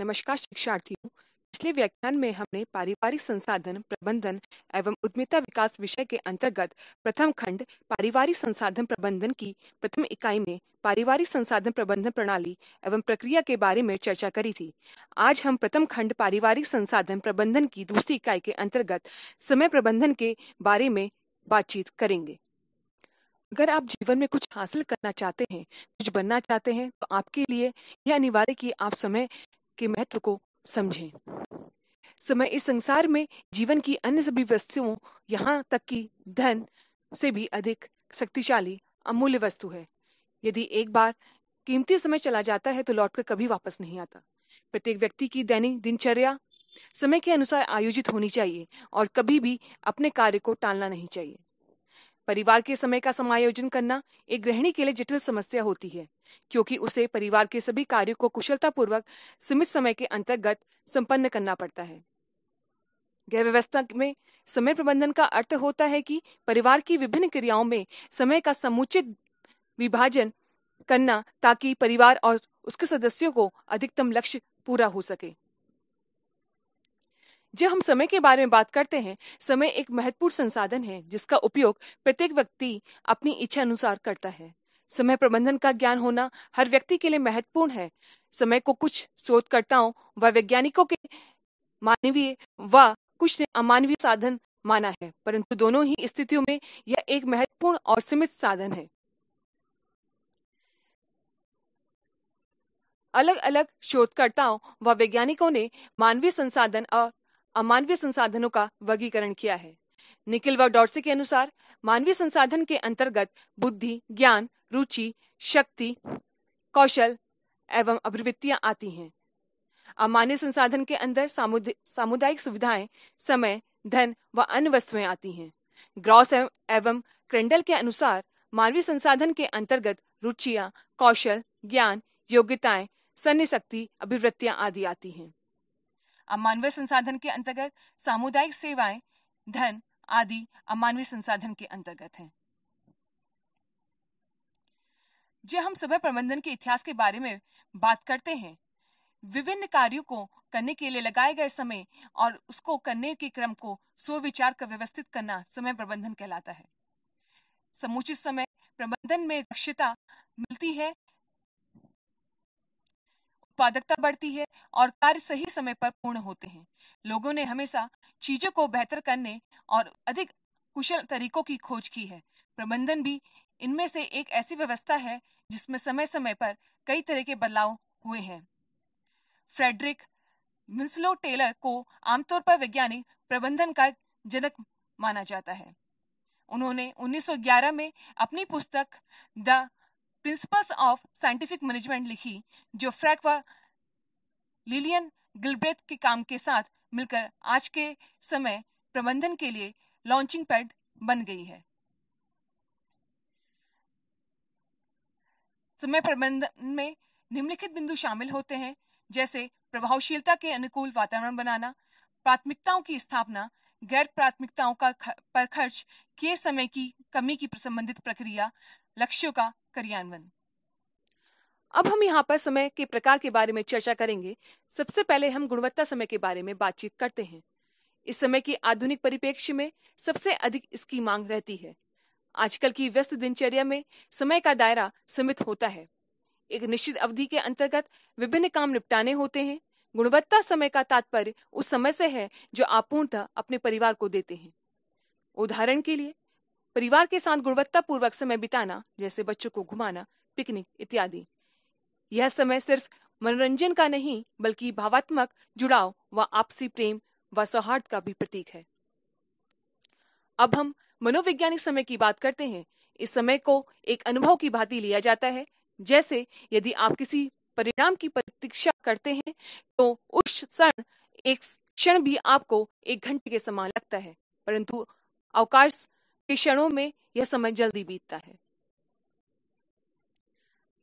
नमस्कार शिक्षार्थियों पिछले व्याख्यान में हमने पारिवारिक संसाधन प्रबंधन एवं उद्यमिता विकास विषय के अंतर्गत प्रथम खंड पारिवारिक संसाधन प्रबंधन की प्रथम इकाई में पारिवारिक संसाधन प्रबंधन प्रणाली एवं प्रक्रिया के बारे में चर्चा करी थी आज हम प्रथम खंड पारिवारिक संसाधन प्रबंधन की दूसरी इकाई के अंतर्गत समय प्रबंधन के बारे में बातचीत करेंगे अगर आप जीवन में कुछ हासिल करना चाहते हैं कुछ बनना चाहते हैं तो आपके लिए यह अनिवार्य कि आप समय के महत्व को समझें समय इस संसार में जीवन की अन्य सभी वस्तुओं यहाँ तक कि धन से भी अधिक शक्तिशाली अमूल्य वस्तु है यदि एक बार कीमती समय चला जाता है तो कर कभी वापस नहीं आता प्रत्येक व्यक्ति की दैनिक दिनचर्या समय के अनुसार आयोजित होनी चाहिए और कभी भी अपने कार्य को टालना नहीं चाहिए परिवार के समय का समायोजन करना एक गृहिणी के लिए जटिल समस्या होती है क्योंकि उसे परिवार के सभी कार्यों को कुशलतापूर्वक सीमित समय के अंतर्गत संपन्न करना पड़ता है गृह व्यवस्था में समय प्रबंधन का अर्थ होता है कि परिवार की विभिन्न क्रियाओं में समय का समुचित विभाजन करना ताकि परिवार और उसके सदस्यों को अधिकतम लक्ष्य पूरा हो सके जब हम समय के बारे में बात करते हैं समय एक महत्वपूर्ण संसाधन है जिसका उपयोग प्रत्येक व्यक्ति अपनी इच्छा अनुसार करता है समय प्रबंधन का ज्ञान होना हर व्यक्ति के लिए महत्वपूर्ण है समय को कुछ शोधकर्ताओं व वैज्ञानिकों के मानवीय व कुछ ने अमानवीय साधन माना है परंतु दोनों ही स्थितियों में यह एक महत्वपूर्ण और सीमित साधन है अलग अलग शोधकर्ताओं व वैज्ञानिकों ने मानवीय संसाधन और अमानवीय संसाधनों का वर्गीकरण किया है निकिल व डॉर्से के अनुसार मानवीय संसाधन के अंतर्गत बुद्धि ज्ञान रुचि शक्ति कौशल एवं अभिवृत्तियां आती हैं अब मानव संसाधन के अंदर सामुदायिक सुविधाएं समय धन व अन्य वस्तुएं आती हैं ग्रॉस एवं क्रेंडल के अनुसार मानवीय संसाधन के अंतर्गत रुचियां कौशल ज्ञान योग्यताएं सन्य शक्ति अभिवृत्तियां आदि आती हैं अब मानवीय संसाधन के अंतर्गत सामुदायिक सेवाएं धन आदि अमानवीय संसाधन के अंतर्गत हैं जब हम सुबह प्रबंधन के इतिहास के बारे में बात करते हैं विभिन्न कार्यों को करने के लिए लगाए गए समय और उसको करने के क्रम को सुविचार कर व्यवस्थित करना समय प्रबंधन कहलाता है समुचित समय प्रबंधन में दक्षता मिलती है उत्पादकता बढ़ती है और कार्य सही समय पर पूर्ण होते हैं लोगों ने हमेशा चीजों को बेहतर करने और अधिक कुशल तरीकों की खोज की है प्रबंधन भी इनमें से एक ऐसी व्यवस्था है जिसमें समय समय पर कई तरह के बदलाव हुए हैं फ्रेडरिक विंसलो टेलर को आमतौर पर वैज्ञानिक प्रबंधन का जनक माना जाता है उन्होंने 1911 में अपनी पुस्तक the Principles of Scientific Management लिखी जो फ्रैक व लिलियन गिलब्रेथ के काम के साथ मिलकर आज के समय प्रबंधन के लिए लॉन्चिंग पैड बन गई है समय प्रबंधन में निम्नलिखित बिंदु शामिल होते हैं जैसे प्रभावशीलता के अनुकूल वातावरण बनाना प्राथमिकताओं की स्थापना गैर प्राथमिकताओं का पर खर्च किए समय की कमी की संबंधित प्रक्रिया लक्ष्यों का क्रियान्वयन अब हम यहाँ पर समय के प्रकार के बारे में चर्चा करेंगे सबसे पहले हम गुणवत्ता समय के बारे में बातचीत करते हैं इस समय के आधुनिक परिप्रेक्ष्य में सबसे अधिक इसकी मांग रहती है आजकल की व्यस्त दिनचर्या में समय का दायरा सीमित होता है एक निश्चित अवधि के अंतर्गत विभिन्न काम निपटाने होते हैं गुणवत्ता समय का तात्पर्य उस समय से है जो आप पूर्णतः अपने परिवार को देते हैं उदाहरण के लिए परिवार के साथ गुणवत्ता पूर्वक समय बिताना जैसे बच्चों को घुमाना पिकनिक इत्यादि यह समय सिर्फ मनोरंजन का नहीं बल्कि भावात्मक जुड़ाव व आपसी प्रेम व सौहार्द का भी प्रतीक है अब हम मनोवैज्ञानिक समय की बात करते हैं इस समय को एक अनुभव की भांति लिया जाता है जैसे यदि आप किसी परिणाम की प्रतीक्षा करते हैं तो उस क्षण एक क्षण भी आपको एक घंटे के समान लगता है परंतु अवकाश के क्षणों में यह समय जल्दी बीतता है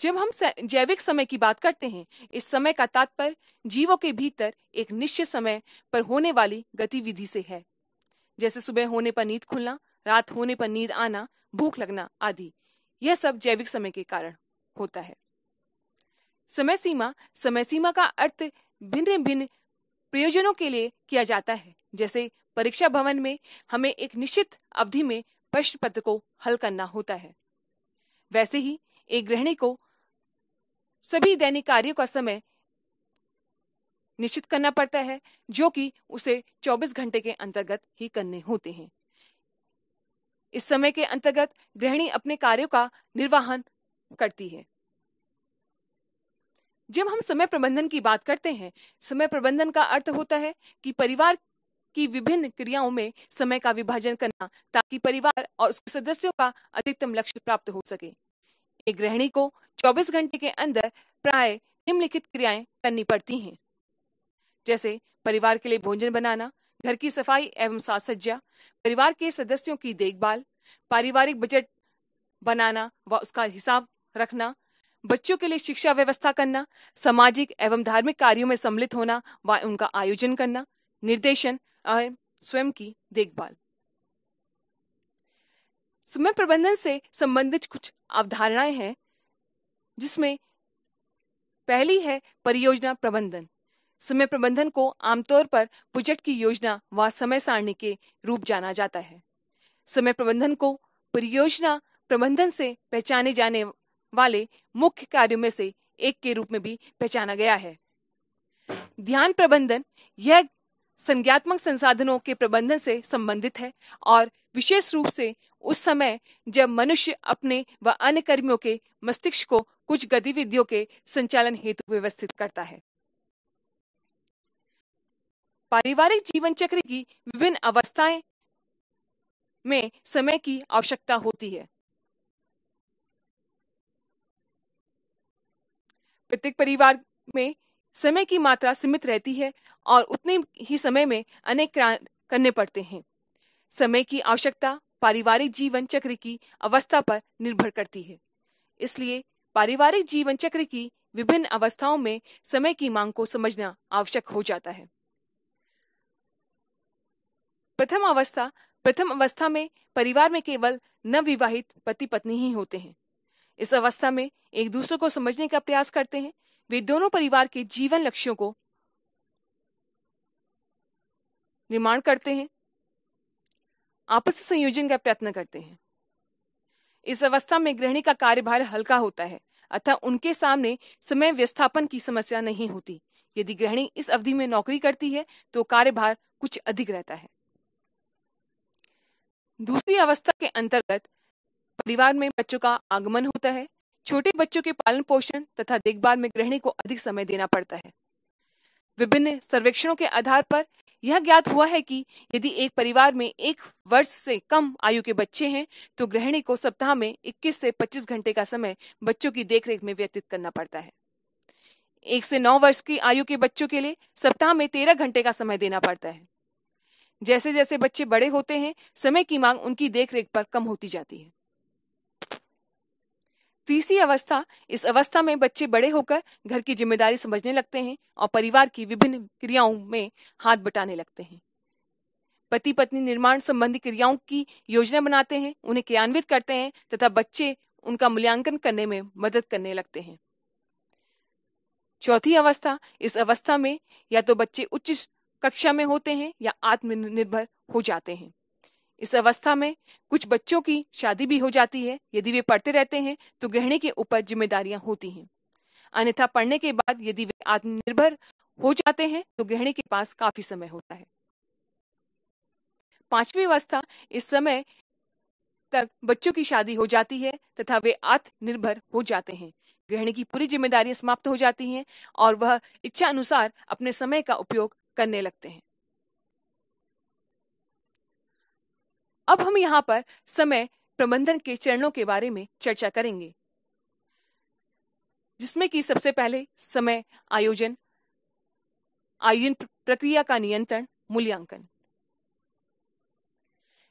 जब हम जैविक समय की बात करते हैं इस समय का तात्पर्य जीवों के भीतर एक निश्चित समय पर होने वाली गतिविधि से है जैसे सुबह होने पर नींद खुलना रात होने पर नींद आना भूख लगना आदि यह सब जैविक समय के कारण होता है समय सीमा समय सीमा का अर्थ भिन्न भिन्न प्रयोजनों के लिए किया जाता है जैसे परीक्षा भवन में हमें एक निश्चित अवधि में प्रश्न पत्र को हल करना होता है वैसे ही एक गृहिणी को सभी दैनिक कार्यों का समय निश्चित करना पड़ता है जो कि उसे 24 घंटे के अंतर्गत ही करने होते हैं इस समय के अंतर्गत गृहिणी अपने कार्यों का निर्वाहन करती है जब हम समय प्रबंधन की बात करते हैं समय प्रबंधन का अर्थ होता है कि परिवार की विभिन्न क्रियाओं में समय का विभाजन करना ताकि परिवार और उसके सदस्यों का अधिकतम लक्ष्य प्राप्त हो सके एक गृहिणी को 24 घंटे के अंदर प्राय निम्नलिखित क्रियाएं करनी पड़ती हैं जैसे परिवार के लिए भोजन बनाना घर की सफाई एवं साज सज्जा परिवार के सदस्यों की देखभाल पारिवारिक बजट बनाना व उसका हिसाब रखना बच्चों के लिए शिक्षा व्यवस्था करना सामाजिक एवं धार्मिक कार्यों में सम्मिलित होना व उनका आयोजन करना निर्देशन और स्वयं की देखभाल समय प्रबंधन से संबंधित कुछ अवधारणाएं हैं जिसमें पहली है परियोजना प्रबंधन समय प्रबंधन को आमतौर पर प्रोजेक्ट की योजना व समय सारणी के रूप जाना जाता है समय प्रबंधन को परियोजना प्रबंधन से पहचाने जाने वाले मुख्य कार्यों में से एक के रूप में भी पहचाना गया है ध्यान प्रबंधन यह संज्ञात्मक संसाधनों के प्रबंधन से संबंधित है और विशेष रूप से उस समय जब मनुष्य अपने व अन्य कर्मियों के मस्तिष्क को कुछ गतिविधियों के संचालन हेतु व्यवस्थित करता है पारिवारिक जीवन चक्र की विभिन्न अवस्थाएं में समय की आवश्यकता होती है प्रत्येक परिवार में समय की मात्रा सीमित रहती है और उतने ही समय में अनेक करने पड़ते हैं समय की आवश्यकता पारिवारिक जीवन चक्र की अवस्था पर निर्भर करती है इसलिए पारिवारिक जीवन चक्र की विभिन्न अवस्थाओं में समय की मांग को समझना आवश्यक हो जाता है प्रथम अवस्था प्रथम अवस्था में परिवार में केवल नवविवाहित पति पत्नी ही होते हैं इस अवस्था में एक दूसरे को समझने का प्रयास करते हैं वे दोनों परिवार के जीवन लक्ष्यों को निर्माण करते हैं आपस संयोजन का प्रयत्न करते हैं इस अवस्था में गृहिणी का कार्यभार हल्का होता है अतः उनके सामने समय व्यवस्थापन की समस्या नहीं होती यदि गृहिणी इस अवधि में नौकरी करती है तो कार्यभार कुछ अधिक रहता है दूसरी अवस्था के अंतर्गत परिवार में बच्चों का आगमन होता है छोटे बच्चों के पालन पोषण तथा देखभाल में गृहिणी को अधिक समय देना पड़ता है विभिन्न सर्वेक्षणों के आधार पर यह ज्ञात हुआ है कि यदि एक परिवार में एक वर्ष से कम आयु के बच्चे हैं तो गृहिणी को सप्ताह में 21 से 25 घंटे का समय बच्चों की देखरेख में व्यतीत करना पड़ता है एक से नौ वर्ष की आयु के बच्चों के लिए सप्ताह में तेरह घंटे का समय देना पड़ता है जैसे जैसे बच्चे बड़े होते हैं समय की मांग उनकी देखरेख पर कम होती जाती है तीसरी अवस्था इस अवस्था में बच्चे बड़े होकर घर की जिम्मेदारी समझने लगते हैं और परिवार की विभिन्न क्रियाओं में हाथ बटाने लगते हैं पति पत्नी निर्माण संबंधी क्रियाओं की योजना बनाते हैं उन्हें क्रियान्वित करते हैं तथा बच्चे उनका मूल्यांकन करने में मदद करने लगते हैं चौथी अवस्था इस अवस्था में या तो बच्चे उच्च कक्षा में होते हैं या आत्मनिर्भर हो जाते हैं इस अवस्था में कुछ बच्चों की शादी भी हो जाती है यदि वे पढ़ते रहते हैं तो गृहिणी के ऊपर जिम्मेदारियां होती हैं अन्यथा पढ़ने के बाद यदि वे आत्मनिर्भर हो जाते हैं तो गृहिणी के पास काफी समय होता है पांचवी अवस्था इस समय तक बच्चों की शादी हो जाती है तथा वे आत्मनिर्भर हो जाते हैं गृहिणी की पूरी जिम्मेदारियां समाप्त हो जाती हैं और वह इच्छा अनुसार अपने समय का उपयोग करने लगते हैं अब हम यहाँ पर समय प्रबंधन के चरणों के बारे में चर्चा करेंगे जिसमें कि सबसे पहले समय आयोजन आयोजन प्रक्रिया का नियंत्रण मूल्यांकन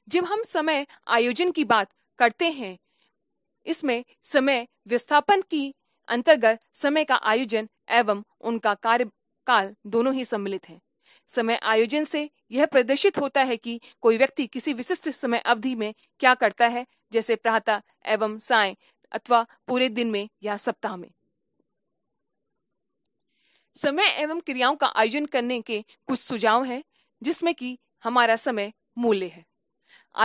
जब हम समय आयोजन की बात करते हैं इसमें समय व्यवस्थापन की अंतर्गत समय का आयोजन एवं उनका कार्यकाल दोनों ही सम्मिलित हैं समय आयोजन से यह प्रदर्शित होता है कि कोई व्यक्ति किसी विशिष्ट समय अवधि में क्या करता है जैसे प्रातः एवं साय अथवा पूरे दिन में या सप्ताह में समय एवं क्रियाओं का आयोजन करने के कुछ सुझाव हैं जिसमें कि हमारा समय मूल्य है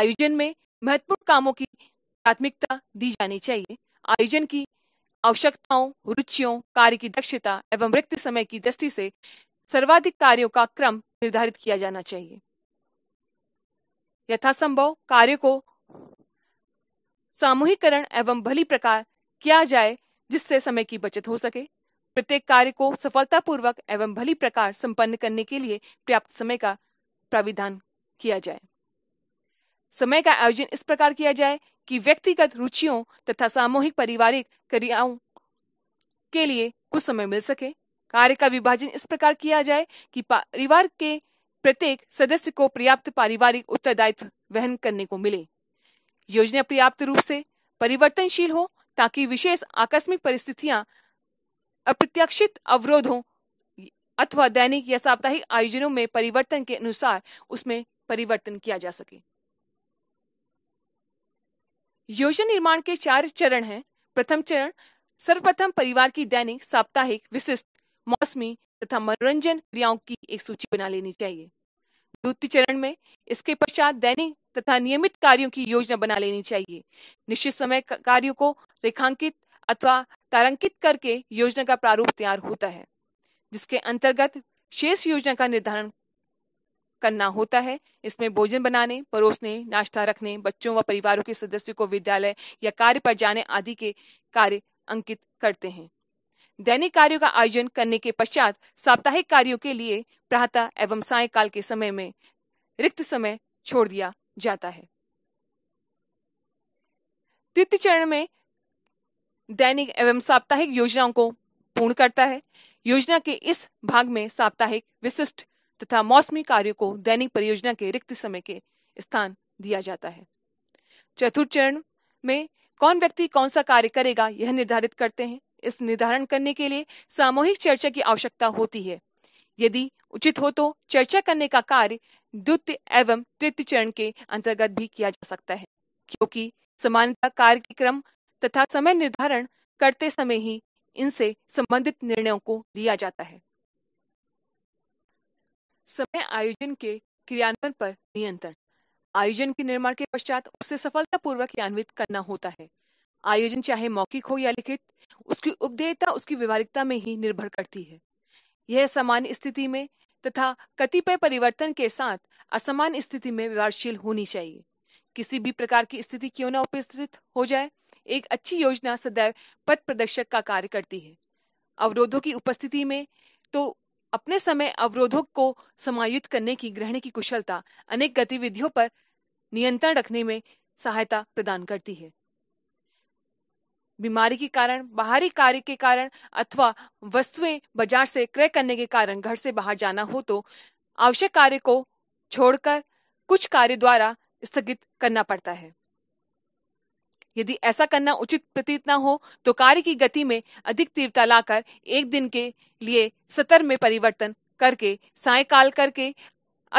आयोजन में महत्वपूर्ण कामों की प्राथमिकता दी जानी चाहिए आयोजन की आवश्यकताओं रुचियों कार्य की दक्षता एवं रिक्त समय की दृष्टि से सर्वाधिक कार्यों का क्रम निर्धारित किया जाना चाहिए यथासंभव कार्य को सामूहिकरण एवं भली प्रकार किया जाए जिससे समय की बचत हो सके प्रत्येक कार्य को सफलतापूर्वक एवं भली प्रकार संपन्न करने के लिए पर्याप्त समय का प्राविधान किया जाए समय का आयोजन इस प्रकार किया जाए कि व्यक्तिगत रुचियों तथा सामूहिक पारिवारिक क्रियाओं के लिए कुछ समय मिल सके कार्य का विभाजन इस प्रकार किया जाए कि परिवार के प्रत्येक सदस्य को पर्याप्त पारिवारिक उत्तरदायित्व वहन करने को मिले योजना पर्याप्त रूप से परिवर्तनशील हो ताकि विशेष आकस्मिक परिस्थितियां अप्रत्याशित अवरोधों अथवा दैनिक या साप्ताहिक आयोजनों में परिवर्तन के अनुसार उसमें परिवर्तन किया जा सके योजना निर्माण के चार चरण हैं प्रथम चरण सर्वप्रथम परिवार की दैनिक साप्ताहिक विशिष्ट मौसमी तथा मनोरंजन क्रियाओं की एक सूची बना लेनी चाहिए द्वितीय चरण में इसके पश्चात दैनिक तथा नियमित कार्यों की योजना बना लेनी चाहिए निश्चित समय कार्यों को रेखांकित अथवा तारांकित करके योजना का प्रारूप तैयार होता है जिसके अंतर्गत शेष योजना का निर्धारण करना होता है इसमें भोजन बनाने परोसने नाश्ता रखने बच्चों व परिवारों के सदस्यों को विद्यालय या कार्य पर जाने आदि के कार्य अंकित करते हैं दैनिक कार्यों का आयोजन करने के पश्चात साप्ताहिक कार्यों के लिए प्रातः एवं सायकाल के समय में रिक्त समय छोड़ दिया जाता है तृतीय चरण में दैनिक एवं साप्ताहिक योजनाओं को पूर्ण करता है योजना के इस भाग में साप्ताहिक विशिष्ट तथा मौसमी कार्यों को दैनिक परियोजना के रिक्त समय के स्थान दिया जाता है चतुर्थ चरण में कौन व्यक्ति कौन सा कार्य करेगा यह निर्धारित करते हैं इस निर्धारण करने के लिए सामूहिक चर्चा की आवश्यकता होती है यदि उचित हो तो चर्चा करने का कार्य द्वितीय एवं तृतीय चरण के अंतर्गत भी किया जा सकता है क्योंकि समानता कार्यक्रम तथा समय निर्धारण करते समय ही इनसे संबंधित निर्णयों को लिया जाता है समय आयोजन के क्रियान्वयन पर नियंत्रण आयोजन के निर्माण के पश्चात उसे सफलतापूर्वक क्रियान्वित करना होता है आयोजन चाहे मौखिक हो या लिखित उसकी उपदेयता उसकी व्यवहारिकता में ही निर्भर करती है यह सामान्य स्थिति में तथा कतिपय परिवर्तन के साथ असमान स्थिति में व्यवहारशील होनी चाहिए किसी भी प्रकार की स्थिति क्यों न उपस्थित हो जाए एक अच्छी योजना सदैव पथ प्रदर्शक का कार्य करती है अवरोधों की उपस्थिति में तो अपने समय अवरोधों को समायुक्त करने की ग्रहण की कुशलता अनेक गतिविधियों पर नियंत्रण रखने में सहायता प्रदान करती है बीमारी के कारण बाहरी कार्य के कारण अथवा वस्तुएं बाजार से क्रय करने के कारण घर से बाहर जाना हो तो आवश्यक कार्य को छोड़कर कुछ कार्य द्वारा स्थगित करना पड़ता है यदि ऐसा करना उचित प्रतीत न हो तो कार्य की गति में अधिक तीव्रता लाकर एक दिन के लिए सतर में परिवर्तन करके सायकाल करके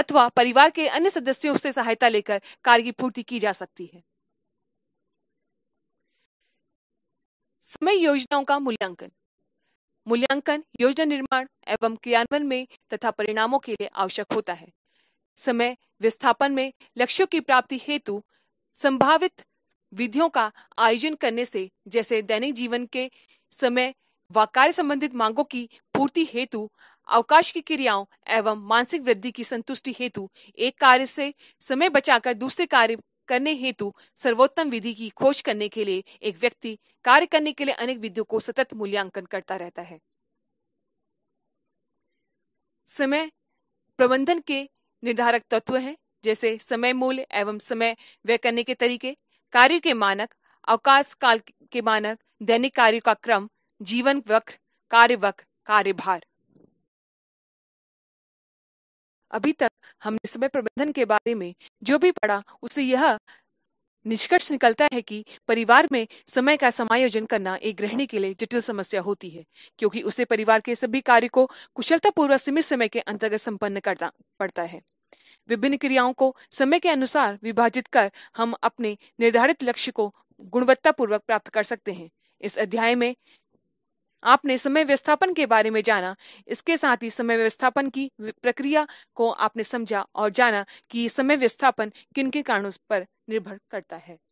अथवा परिवार के अन्य सदस्यों से सहायता लेकर कार्य की पूर्ति की जा सकती है समय योजनाओं का मूल्यांकन मूल्यांकन योजना निर्माण एवं क्रियान्वयन में तथा परिणामों के लिए आवश्यक होता है समय विस्थापन में लक्ष्यों की प्राप्ति हेतु संभावित विधियों का आयोजन करने से जैसे दैनिक जीवन के समय व कार्य संबंधित मांगों की पूर्ति हेतु अवकाश की क्रियाओं एवं मानसिक वृद्धि की संतुष्टि हेतु एक कार्य से समय बचाकर दूसरे कार्य करने हेतु सर्वोत्तम विधि की खोज करने के लिए एक व्यक्ति कार्य करने के लिए अनेक विधियों को सतत मूल्यांकन करता रहता है समय प्रबंधन के निर्धारक तत्व हैं जैसे समय मूल्य एवं समय व्यय करने के तरीके कार्य के मानक अवकाश काल के मानक दैनिक कार्यों का क्रम जीवन वक्र कार्य वक्र कार्यभार अभी तक हमने समय प्रबंधन के बारे में जो भी पढ़ा उसे यह निष्कर्ष निकलता है कि परिवार में समय का समायोजन करना एक गृहिणी के लिए जटिल समस्या होती है क्योंकि उसे परिवार के सभी कार्य को कुशलतापूर्वक सीमित समय के अंतर्गत संपन्न करना पड़ता है विभिन्न क्रियाओं को समय के अनुसार विभाजित कर हम अपने निर्धारित लक्ष्य को गुणवत्तापूर्वक प्राप्त कर सकते हैं इस अध्याय में आपने समय व्यवस्थापन के बारे में जाना इसके साथ ही समय व्यवस्थापन की प्रक्रिया को आपने समझा और जाना कि समय व्यवस्थापन किन किन कारणों पर निर्भर करता है